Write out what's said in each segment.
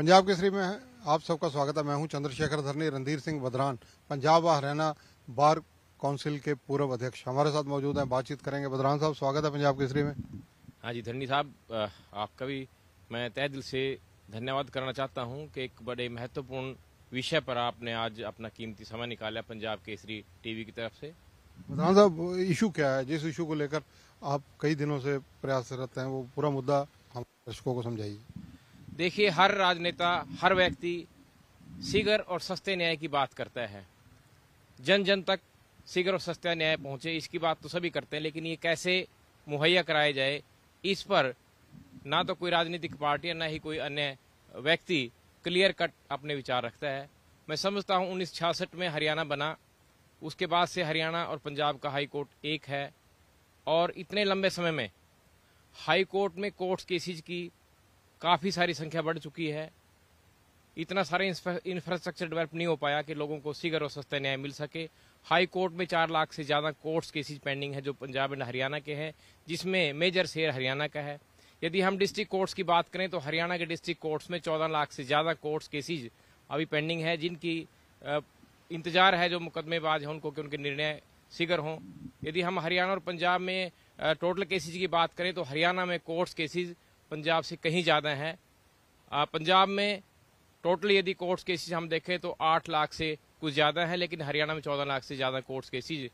पंजाब केसरी में आप सबका स्वागत है मैं हूं चंद्रशेखर धरनी रणधीर सिंह बदरान पंजाब व हरियाणा बार काउंसिल के पूर्व अध्यक्ष हमारे साथ मौजूद हैं बातचीत करेंगे बदरान साहब स्वागत है पंजाब केसरी में हाँ जी धरनी साहब आपका भी मैं तय दिल से धन्यवाद करना चाहता हूँ कि एक बड़े महत्वपूर्ण विषय पर आपने आज अपना कीमती समय निकाला पंजाब केसरी टीवी की तरफ से बदरान साहब इशू क्या है जिस इशू को लेकर आप कई दिनों से प्रयासरत हैं वो पूरा मुद्दा हम दर्शकों को समझाइए देखिए हर राजनेता हर व्यक्ति सीगर और सस्ते न्याय की बात करता है जन जन तक सीगर और सस्ता न्याय पहुंचे इसकी बात तो सभी करते हैं लेकिन ये कैसे मुहैया कराया जाए इस पर ना तो कोई राजनीतिक पार्टी ना ही कोई अन्य व्यक्ति क्लियर कट अपने विचार रखता है मैं समझता हूं उन्नीस छियासठ में हरियाणा बना उसके बाद से हरियाणा और पंजाब का हाई कोर्ट एक है और इतने लंबे समय में हाई कोर्ट में कोर्ट्स केसेज की काफ़ी सारी संख्या बढ़ चुकी है इतना सारा इंफ्रास्ट्रक्चर डेवलप नहीं हो पाया कि लोगों को सीगर और सस्ता न्याय मिल सके हाई कोर्ट में चार लाख से ज़्यादा कोर्ट्स केसेज पेंडिंग है जो पंजाब एंड हरियाणा के हैं जिसमें मेजर शेयर हरियाणा का है यदि हम डिस्ट्रिक्ट कोर्ट्स की बात करें तो हरियाणा के डिस्ट्रिक्ट कोर्ट्स में चौदह लाख से ज़्यादा कोर्ट्स केसेज अभी पेंडिंग है जिनकी इंतजार है जो मुकदमेबाज हैं उनको कि उनके निर्णय सीगर हों यदि हम हरियाणा और पंजाब में टोटल केसेज की बात करें तो हरियाणा में कोर्ट्स केसेज पंजाब से कहीं ज़्यादा हैं पंजाब में टोटली यदि कोर्ट्स केसेस हम देखें तो आठ लाख से कुछ ज़्यादा हैं लेकिन हरियाणा में चौदह लाख से ज़्यादा कोर्ट्स केसेज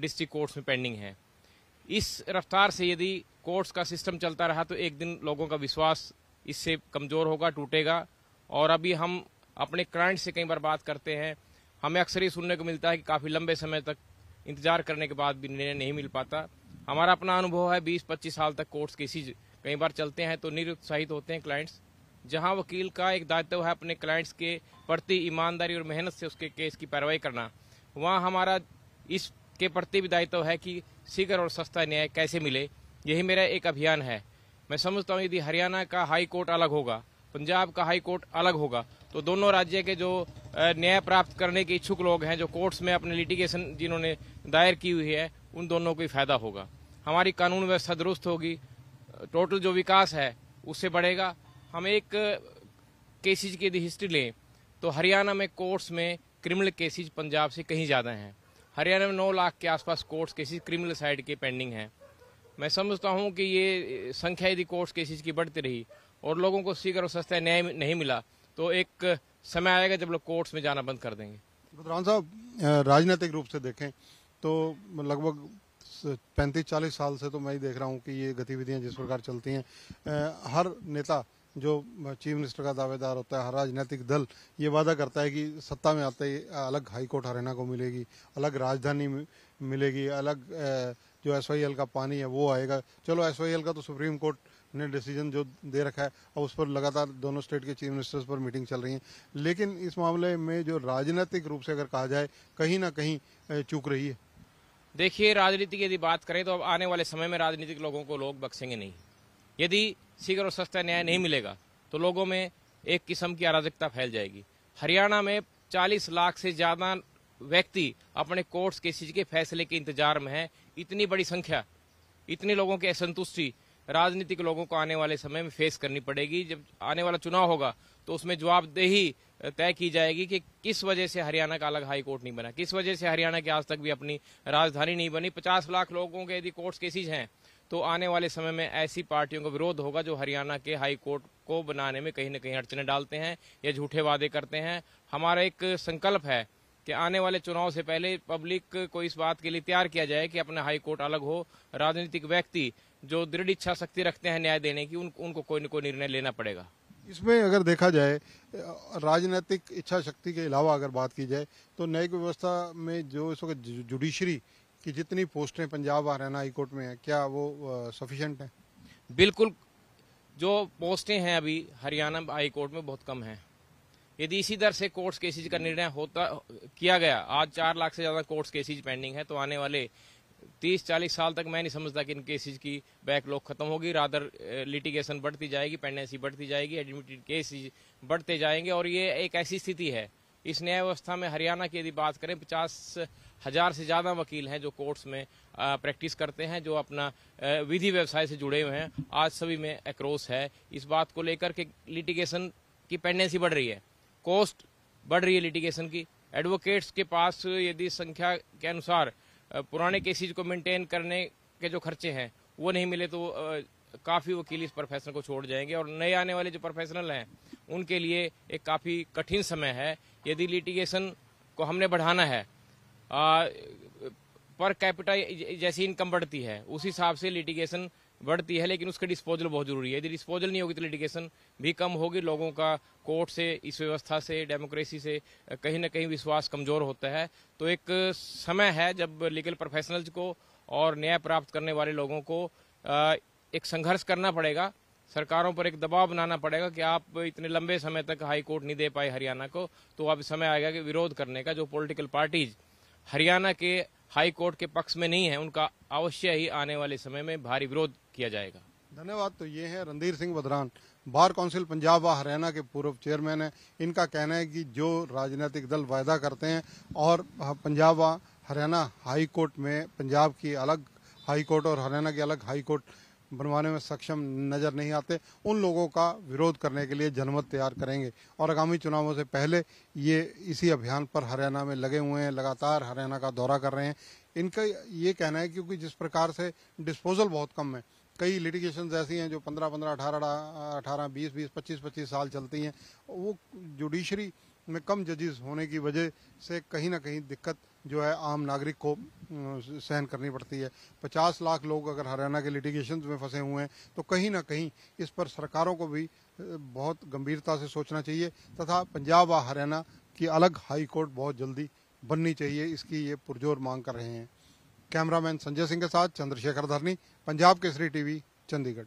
डिस्ट्रिक्ट कोर्ट्स में पेंडिंग हैं इस रफ्तार से यदि कोर्ट्स का सिस्टम चलता रहा तो एक दिन लोगों का विश्वास इससे कमज़ोर होगा टूटेगा और अभी हम अपने क्लाइंट से कई बार बात करते हैं हमें अक्सर ये सुनने को मिलता है कि काफ़ी लंबे समय तक इंतजार करने के बाद भी निर्णय नहीं मिल पाता हमारा अपना अनुभव है 20-25 साल तक कोर्ट्स केसेज कई बार चलते हैं तो निरुत्साहित होते हैं क्लाइंट्स जहां वकील का एक दायित्व है अपने क्लाइंट्स के प्रति ईमानदारी और मेहनत से उसके केस की पैरवाई करना वहाँ हमारा इसके प्रति भी दायित्व है कि शीघ्र और सस्ता न्याय कैसे मिले यही मेरा एक अभियान है मैं समझता हूँ यदि हरियाणा का हाई कोर्ट अलग होगा पंजाब का हाई कोर्ट अलग होगा तो दोनों राज्य के जो न्याय प्राप्त करने के इच्छुक लोग हैं जो कोर्ट्स में अपने लिटिगेशन जिन्होंने दायर की हुई है उन दोनों को ही फायदा होगा हमारी कानून व्यवस्था दुरुस्त होगी टोटल जो विकास है उससे बढ़ेगा हम एक केसेज की यदि हिस्ट्री लें तो हरियाणा में कोर्ट्स में क्रिमिनल केसेज पंजाब से कहीं ज़्यादा हैं हरियाणा में नौ लाख के आसपास कोर्ट्स केसेज क्रिमिनल साइड के पेंडिंग हैं मैं समझता हूं कि ये संख्या यदि कोर्ट्स केसेज की बढ़ती रही और लोगों को सीकर और सस्ता न्याय नहीं मिला तो एक समय आएगा जब लोग कोर्ट्स में जाना बंद कर देंगे साहब राजनीतिक रूप से देखें तो लगभग पैंतीस चालीस साल से तो मैं ही देख रहा हूँ कि ये गतिविधियाँ जिस प्रकार चलती हैं हर नेता जो चीफ मिनिस्टर का दावेदार होता है हर राजनीतिक दल ये वादा करता है कि सत्ता में आते ही अलग हाईकोर्ट हरियाणा को मिलेगी अलग राजधानी मिलेगी अलग जो एस का पानी है वो आएगा चलो एस का तो सुप्रीम कोर्ट ने डिसीजन जो दे रखा है अब उस पर लगातार दोनों स्टेट के चीफ मिनिस्टर्स पर मीटिंग चल रही है लेकिन इस मामले में जो राजनीतिक रूप से अगर कहा जाए कहीं ना कहीं चूक रही है देखिए राजनीति की यदि बात करें तो अब आने वाले समय में राजनीतिक लोगों को लोग बख्शेंगे नहीं यदि शीघ्र और सस्ता न्याय नहीं मिलेगा तो लोगों में एक किस्म की अराजकता फैल जाएगी हरियाणा में 40 लाख से ज्यादा व्यक्ति अपने कोर्ट्स केसेज के फैसले के इंतजार में है इतनी बड़ी संख्या इतने लोगों की असंतुष्टि राजनीतिक लोगों को आने वाले समय में फेस करनी पड़ेगी जब आने वाला चुनाव होगा तो उसमें जवाबदेही तय की जाएगी कि किस वजह से हरियाणा का अलग हाई कोर्ट नहीं बना किस वजह से हरियाणा की आज तक भी अपनी राजधानी नहीं बनी पचास लाख लोगों के यदि कोर्ट केसेज हैं तो आने वाले समय में ऐसी पार्टियों का विरोध होगा जो हरियाणा के हाई कोर्ट को बनाने में कहीं ना कहीं अड़चने डालते हैं या झूठे वादे करते हैं हमारा एक संकल्प है कि आने वाले चुनाव से पहले पब्लिक को इस बात के लिए तैयार किया जाए कि अपना हाई कोर्ट अलग हो राजनीतिक व्यक्ति जो दृढ़ इच्छा शक्ति रखते हैं न्याय देने की उन, उनको कोई न कोई निर्णय लेना पड़ेगा इसमें अगर देखा जाए राजनीतिक इच्छा शक्ति के अलावा अगर बात की जाए तो न्यायिक व्यवस्था में जो इस वक्त जुडिशरी की जितनी पोस्टें पंजाब हरियाणा हाईकोर्ट में है क्या वो सफिशेंट है बिल्कुल जो पोस्टें हैं अभी हरियाणा हाईकोर्ट में बहुत कम हैं यदि इसी दर से कोर्ट्स केसेज का निर्णय होता किया गया आज चार लाख से ज्यादा कोर्ट्स केसेज पेंडिंग है तो आने वाले तीस चालीस साल तक मैं नहीं समझता कि इन केसेज की बैकलॉग खत्म होगी रादर लिटिगेशन uh, बढ़ती जाएगी पेंडेंसी बढ़ती जाएगी एडमिटेड केसेज बढ़ते जाएंगे और ये एक ऐसी स्थिति है इस न्याय व्यवस्था में हरियाणा की यदि बात करें पचास हजार से ज्यादा वकील हैं जो कोर्ट्स में प्रैक्टिस uh, करते हैं जो अपना uh, विधि व्यवसाय से जुड़े हुए हैं आज सभी में एक्रोस है इस बात को लेकर के लिटिगेशन की पेंडेंसी बढ़ रही है कॉस्ट बढ़ रही है लिटिगेशन की एडवोकेट्स के पास यदि संख्या के अनुसार पुराने केसेज को मेंटेन करने के जो खर्चे हैं वो नहीं मिले तो काफ़ी वकील इस प्रोफेशन को छोड़ जाएंगे और नए आने वाले जो प्रोफेशनल हैं उनके लिए एक काफ़ी कठिन समय है यदि लिटिगेशन को हमने बढ़ाना है आ, पर कैपिटा जैसी इनकम बढ़ती है उसी हिसाब से लिटिगेशन बढ़ती है लेकिन उसका डिस्पोजल बहुत जरूरी है यदि डिस्पोजल नहीं होगी तो लिटिगेशन भी कम होगी लोगों का कोर्ट से इस व्यवस्था से डेमोक्रेसी से कहीं ना कहीं विश्वास कमजोर होता है तो एक समय है जब लीगल प्रोफेशनल्स को और न्याय प्राप्त करने वाले लोगों को एक संघर्ष करना पड़ेगा सरकारों पर एक दबाव बनाना पड़ेगा कि आप इतने लंबे समय तक हाई कोर्ट नहीं दे पाए हरियाणा को तो अब समय आएगा कि विरोध करने का जो पॉलिटिकल पार्टीज हरियाणा के हाई कोर्ट के पक्ष में नहीं है उनका अवश्य ही आने वाले समय में भारी विरोध किया जाएगा धन्यवाद तो ये है रणधीर सिंह बदरान बार काउंसिल पंजाब व हरियाणा के पूर्व चेयरमैन है इनका कहना है कि जो राजनीतिक दल वायदा करते हैं और पंजाब व हरियाणा हाई कोर्ट में पंजाब की अलग हाई कोर्ट और हरियाणा की अलग हाई कोर्ट बनवाने में सक्षम नजर नहीं आते उन लोगों का विरोध करने के लिए जनमत तैयार करेंगे और आगामी चुनावों से पहले ये इसी अभियान पर हरियाणा में लगे हुए हैं लगातार हरियाणा का दौरा कर रहे हैं इनका ये कहना है क्योंकि जिस प्रकार से डिस्पोजल बहुत कम है कई लिटिगेशन ऐसी हैं जो पंद्रह पंद्रह अठारह अठारह बीस बीस पच्चीस पच्चीस साल चलती हैं वो जुडिशरी में कम जजेस होने की वजह से कहीं ना कहीं दिक्कत जो है आम नागरिक को सहन करनी पड़ती है 50 लाख लोग अगर हरियाणा के लिटिगेशन में फंसे हुए हैं तो कहीं ना कहीं इस पर सरकारों को भी बहुत गंभीरता से सोचना चाहिए तथा पंजाब व हरियाणा की अलग हाई कोर्ट बहुत जल्दी बननी चाहिए इसकी ये पुरजोर मांग कर रहे हैं कैमरामैन संजय सिंह के साथ चंद्रशेखर धरनी पंजाब केसरी टीवी चंडीगढ़